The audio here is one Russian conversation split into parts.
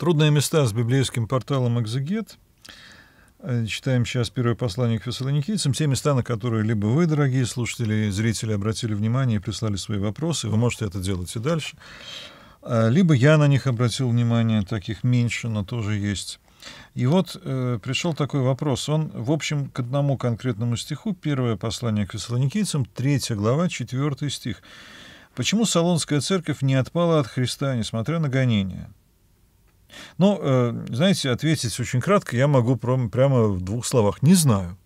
Трудные места с библейским порталом «Экзегет». Э, читаем сейчас первое послание к фессалоникийцам. Те места, на которые либо вы, дорогие слушатели и зрители, обратили внимание и прислали свои вопросы, вы можете это делать и дальше. Э, либо я на них обратил внимание, таких меньше, но тоже есть. И вот э, пришел такой вопрос. Он, в общем, к одному конкретному стиху, первое послание к фессалоникийцам, третья глава, четвертый стих. «Почему Солонская церковь не отпала от Христа, несмотря на гонения?» Ну, э, знаете, ответить очень кратко я могу прямо в двух словах. Не знаю.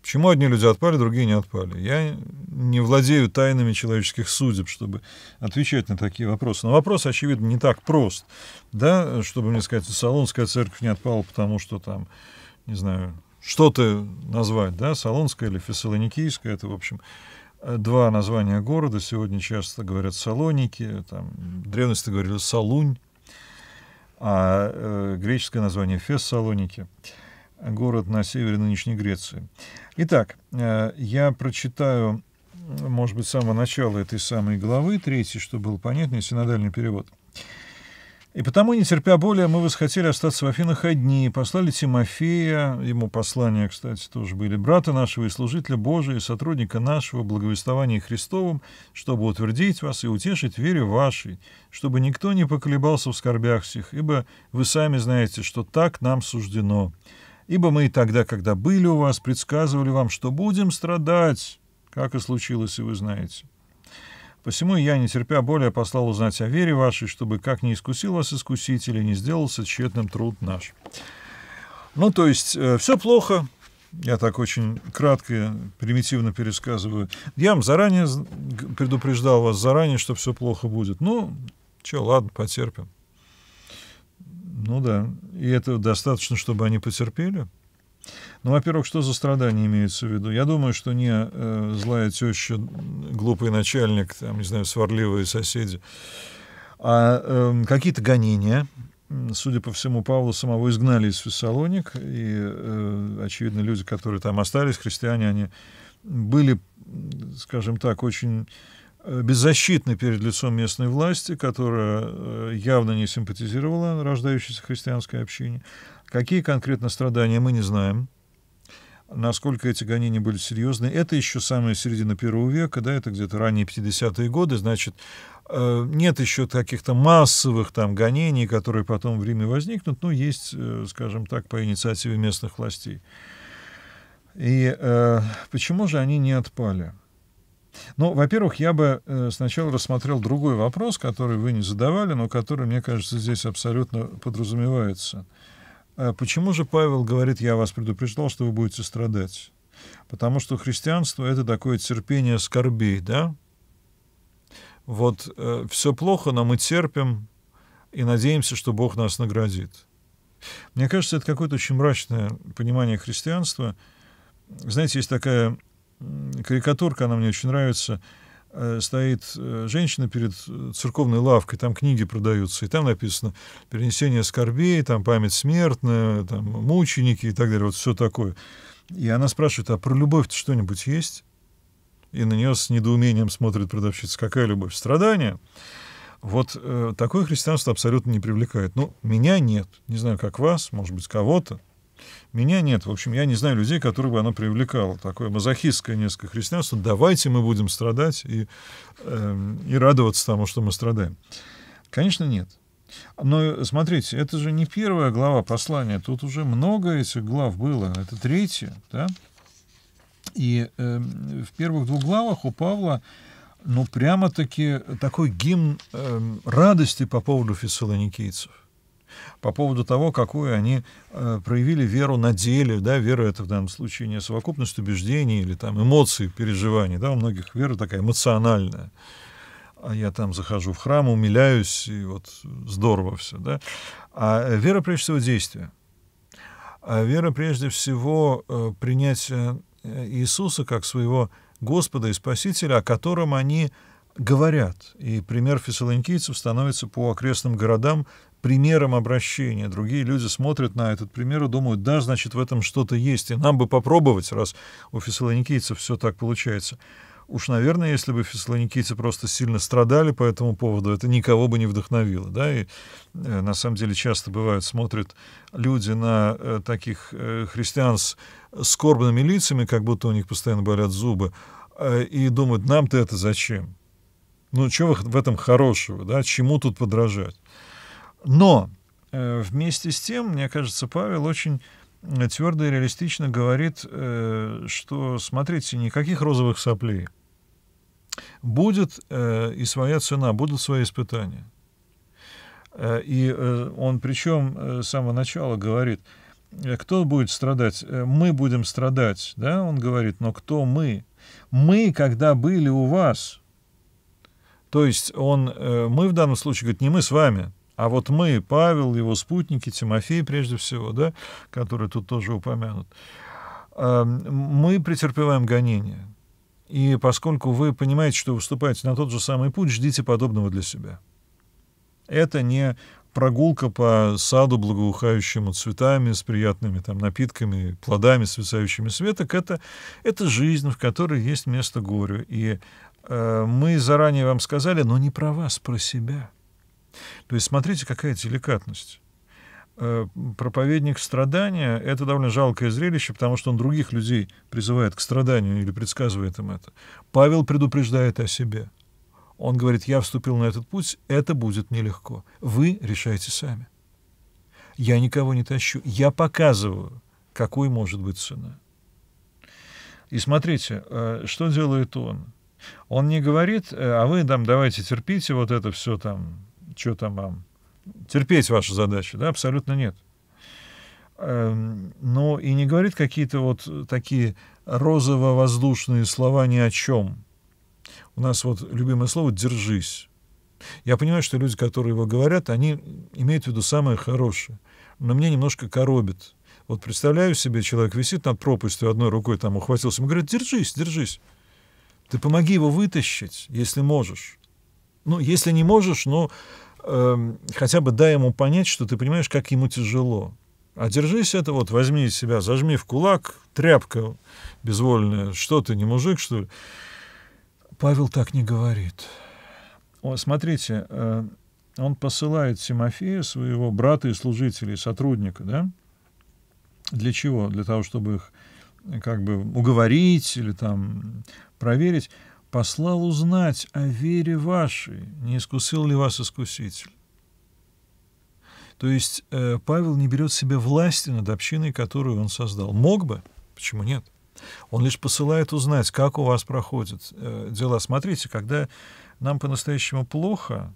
Почему одни люди отпали, другие не отпали? Я не владею тайнами человеческих судеб, чтобы отвечать на такие вопросы. Но вопрос, очевидно, не так прост. Да, чтобы мне сказать, Солонская церковь не отпала, потому что там, не знаю, что-то назвать, да, Солонская или Фессалоникийская, это, в общем, э, два названия города. Сегодня часто говорят Салоники, там, в древности говорили Салунь а э, греческое название Фессалоники, город на севере нынешней Греции. Итак, э, я прочитаю, может быть, с самого начала этой самой главы, третьей, чтобы был понятный синодальный перевод. И потому, не терпя боли, мы восхотели остаться в Афинах одни, послали Тимофея, ему послания, кстати, тоже были, брата нашего и служителя Божия, и сотрудника нашего, благовествования Христовым, чтобы утвердить вас и утешить вере вашей, чтобы никто не поколебался в скорбях всех, ибо вы сами знаете, что так нам суждено. Ибо мы и тогда, когда были у вас, предсказывали вам, что будем страдать, как и случилось, и вы знаете. Посему я, не терпя боли, послал узнать о вере вашей, чтобы, как не искусил вас искуситель, и не сделался тщетным труд наш». Ну, то есть, э, все плохо, я так очень кратко, примитивно пересказываю. Я вам заранее предупреждал вас заранее, что все плохо будет. Ну, че, ладно, потерпим. Ну да, и этого достаточно, чтобы они потерпели. Ну, во-первых, что за страдания имеется в виду? Я думаю, что не э, злая теща, глупый начальник, там, не знаю, сварливые соседи, а э, какие-то гонения. Судя по всему, Павла самого изгнали из Фессалоник, и, э, очевидно, люди, которые там остались, христиане, они были, скажем так, очень э, беззащитны перед лицом местной власти, которая э, явно не симпатизировала рождающейся христианской общине. Какие конкретно страдания, мы не знаем насколько эти гонения были серьезны. Это еще самая середина первого века, да, это где-то ранние 50-е годы, значит, э, нет еще каких-то массовых там гонений, которые потом в Риме возникнут, но есть, э, скажем так, по инициативе местных властей. И э, почему же они не отпали? Ну, во-первых, я бы э, сначала рассмотрел другой вопрос, который вы не задавали, но который, мне кажется, здесь абсолютно подразумевается. Э, почему же Павел говорит, я вас предупреждал, что вы будете страдать? Потому что христианство — это такое терпение скорбей, да? Вот э, все плохо, но мы терпим и надеемся, что Бог нас наградит. Мне кажется, это какое-то очень мрачное понимание христианства. Знаете, есть такая карикатурка, она мне очень нравится — Э, стоит э, женщина перед э, церковной лавкой, там книги продаются, и там написано «Перенесение скорбей», там «Память смертная», там «Мученики» и так далее, вот все такое. И она спрашивает, а про любовь-то что-нибудь есть? И на нее с недоумением смотрит продавщица. Какая любовь? Страдания? Вот э, такое христианство абсолютно не привлекает. Ну, меня нет. Не знаю, как вас, может быть, кого-то. Меня нет. В общем, я не знаю людей, которых бы оно привлекало, Такое мазохистское несколько христианство. Давайте мы будем страдать и, э, и радоваться тому, что мы страдаем. Конечно, нет. Но смотрите, это же не первая глава послания. Тут уже много этих глав было. Это третья, да? И э, в первых двух главах у Павла ну, прямо-таки такой гимн э, радости по поводу фессалоникийцев по поводу того, какую они э, проявили веру на деле. Да, вера — это в данном случае не совокупность убеждений или там, эмоций, переживаний. Да, у многих вера такая эмоциональная. А я там захожу в храм, умиляюсь, и вот здорово все. Да? А вера, прежде всего, действие. А вера, прежде всего, э, принятие э, Иисуса как своего Господа и Спасителя, о котором они говорят. И пример фессалоникийцев становится по окрестным городам примером обращения. Другие люди смотрят на этот пример и думают, да, значит, в этом что-то есть, и нам бы попробовать, раз у фессалоникийцев все так получается. Уж, наверное, если бы фессалоникийцы просто сильно страдали по этому поводу, это никого бы не вдохновило. Да? И э, на самом деле часто бывает, смотрят люди на э, таких э, христиан с скорбными лицами, как будто у них постоянно болят зубы, и думают, нам-то это зачем? Ну, чего в этом хорошего, да? Чему тут подражать? Но э, вместе с тем, мне кажется, Павел очень э, твердо и реалистично говорит, э, что, смотрите, никаких розовых соплей. Будет и своя цена, будут свои испытания. И он причем с самого начала говорит, кто будет страдать? Мы будем страдать, да, он говорит, но кто мы? Мы, когда были у вас, то есть он, мы в данном случае, говорит, не мы с вами, а вот мы, Павел, его спутники, Тимофей прежде всего, да, который тут тоже упомянут, эм, мы претерпеваем гонение. И поскольку вы понимаете, что выступаете на тот же самый путь, ждите подобного для себя. Это не прогулка по саду, благоухающему цветами, с приятными там напитками, плодами, свисающими с Это, это жизнь, в которой есть место горю. И э, мы заранее вам сказали, но не про вас, про себя — то есть смотрите, какая деликатность э, проповедник страдания — это довольно жалкое зрелище, потому что он других людей призывает к страданию или предсказывает им это. Павел предупреждает о себе. Он говорит, я вступил на этот путь, это будет нелегко. Вы решайте сами. Я никого не тащу. Я показываю, какой может быть цена. И смотрите, э, что делает он. Он не говорит, «Э, а вы там давайте терпите вот это все там, что там вам, терпеть ваши задачи, да, абсолютно нет. Эм, но ну, и не говорит какие-то вот такие розово-воздушные слова ни о чем. У нас вот любимое слово «держись». Я понимаю, что люди, которые его говорят, они имеют в виду самое хорошее. Но мне немножко коробит. Вот представляю себе, человек висит над пропастью, одной рукой там ухватился, ему говорят, держись, держись. Ты помоги его вытащить, если можешь. Ну, если не можешь, ну, э, хотя бы дай ему понять, что ты понимаешь, как ему тяжело. Одержись это вот, возьми из себя, зажми в кулак, тряпка безвольная. Что ты, не мужик, что ли? Павел так не говорит. О, смотрите, э, он посылает Тимофея, своего брата и служителей, сотрудника, да? Для чего? Для того, чтобы их э, как бы уговорить или там проверить послал узнать о вере вашей, не искусил ли вас искуситель. То есть э, Павел не берет себе власти над общиной, которую он создал. Мог бы, почему нет? Он лишь посылает узнать, как у вас проходят э, дела. Смотрите, когда нам по-настоящему плохо,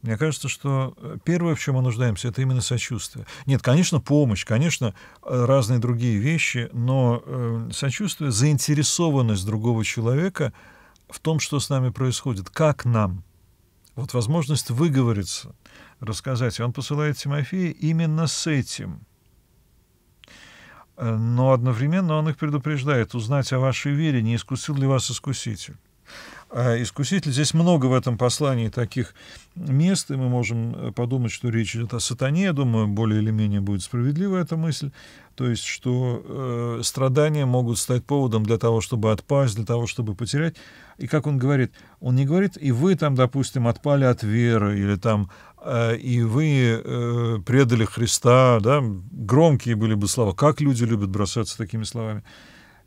мне кажется, что э, первое, в чем мы нуждаемся, это именно сочувствие. Нет, конечно, помощь, конечно, э, разные другие вещи, но э, сочувствие, заинтересованность другого человека — в том, что с нами происходит, как нам. Вот возможность выговориться, рассказать. И он посылает Тимофея именно с этим. Э, но одновременно он их предупреждает узнать о вашей вере, не искусил ли вас искуситель. Э, искуситель. Здесь много в этом послании таких мест, и мы можем э, подумать, что речь идет о сатане. Я думаю, более или менее будет справедлива эта мысль. То есть, что э, страдания могут стать поводом для того, чтобы отпасть, для того, чтобы потерять. И как он говорит, он не говорит, и вы там, допустим, отпали от веры, или там, э, и вы э, предали Христа, да, громкие были бы слова. Как люди любят бросаться такими словами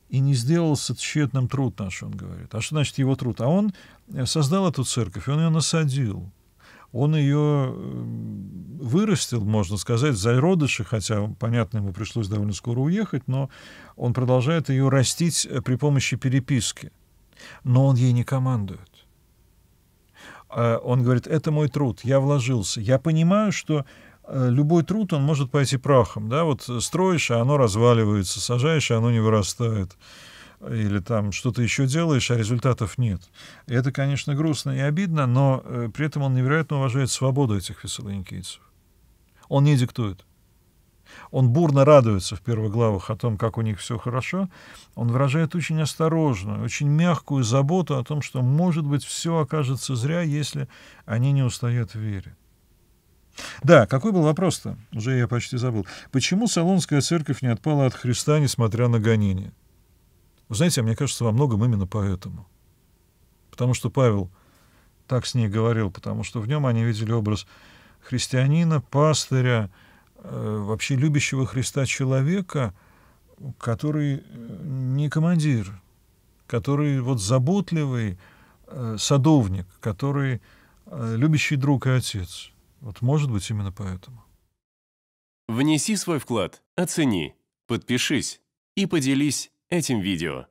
и не сделался тщетным труд наш, он говорит. А что значит его труд? А он э, создал эту церковь, он ее насадил. Он ее э, вырастил, можно сказать, в зародыши, хотя, понятно, ему пришлось довольно скоро уехать, но он продолжает ее растить э, при помощи переписки. Но он ей не командует. А он говорит, это мой труд, я вложился. Я понимаю, что Э, любой труд, он может пойти прахом. Да? Вот строишь, а оно разваливается, сажаешь, а оно не вырастает. Или там что-то еще делаешь, а результатов нет. И это, конечно, грустно и обидно, но э, при этом он невероятно уважает свободу этих фессалоникийцев. Он не диктует. Он бурно радуется в первых главах о том, как у них все хорошо. Он выражает очень осторожную, очень мягкую заботу о том, что, может быть, все окажется зря, если они не устоят в вере. Да, какой был вопрос-то? Уже я почти забыл. Почему Солонская церковь не отпала от Христа, несмотря на гонения? Вы знаете, мне кажется, во многом именно поэтому. Потому что Павел так с ней говорил, потому что в нем они видели образ христианина, пастыря, э, вообще любящего Христа человека, который э, не командир, который вот заботливый э, садовник, который э, любящий друг и отец – вот может быть именно поэтому. Внеси свой вклад, оцени, подпишись и поделись этим видео.